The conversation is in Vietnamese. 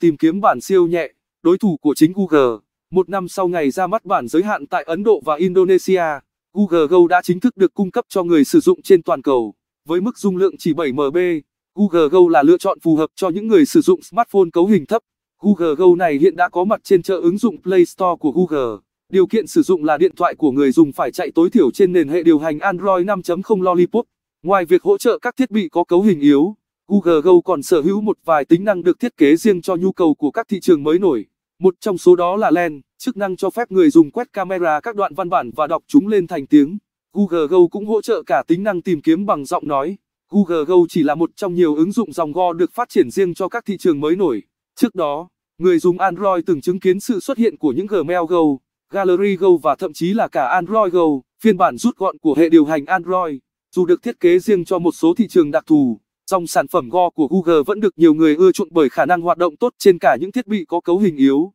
tìm kiếm bản siêu nhẹ, đối thủ của chính Google. Một năm sau ngày ra mắt bản giới hạn tại Ấn Độ và Indonesia, Google Go đã chính thức được cung cấp cho người sử dụng trên toàn cầu. Với mức dung lượng chỉ 7 MB, Google Go là lựa chọn phù hợp cho những người sử dụng smartphone cấu hình thấp. Google Go này hiện đã có mặt trên chợ ứng dụng Play Store của Google. Điều kiện sử dụng là điện thoại của người dùng phải chạy tối thiểu trên nền hệ điều hành Android 5.0 Lollipop. Ngoài việc hỗ trợ các thiết bị có cấu hình yếu, Google Go còn sở hữu một vài tính năng được thiết kế riêng cho nhu cầu của các thị trường mới nổi. Một trong số đó là Lens, chức năng cho phép người dùng quét camera các đoạn văn bản và đọc chúng lên thành tiếng. Google Go cũng hỗ trợ cả tính năng tìm kiếm bằng giọng nói. Google Go chỉ là một trong nhiều ứng dụng dòng go được phát triển riêng cho các thị trường mới nổi. Trước đó, người dùng Android từng chứng kiến sự xuất hiện của những Gmail Go, Gallery Go và thậm chí là cả Android Go, phiên bản rút gọn của hệ điều hành Android, dù được thiết kế riêng cho một số thị trường đặc thù. Dòng sản phẩm Go của Google vẫn được nhiều người ưa chuộng bởi khả năng hoạt động tốt trên cả những thiết bị có cấu hình yếu.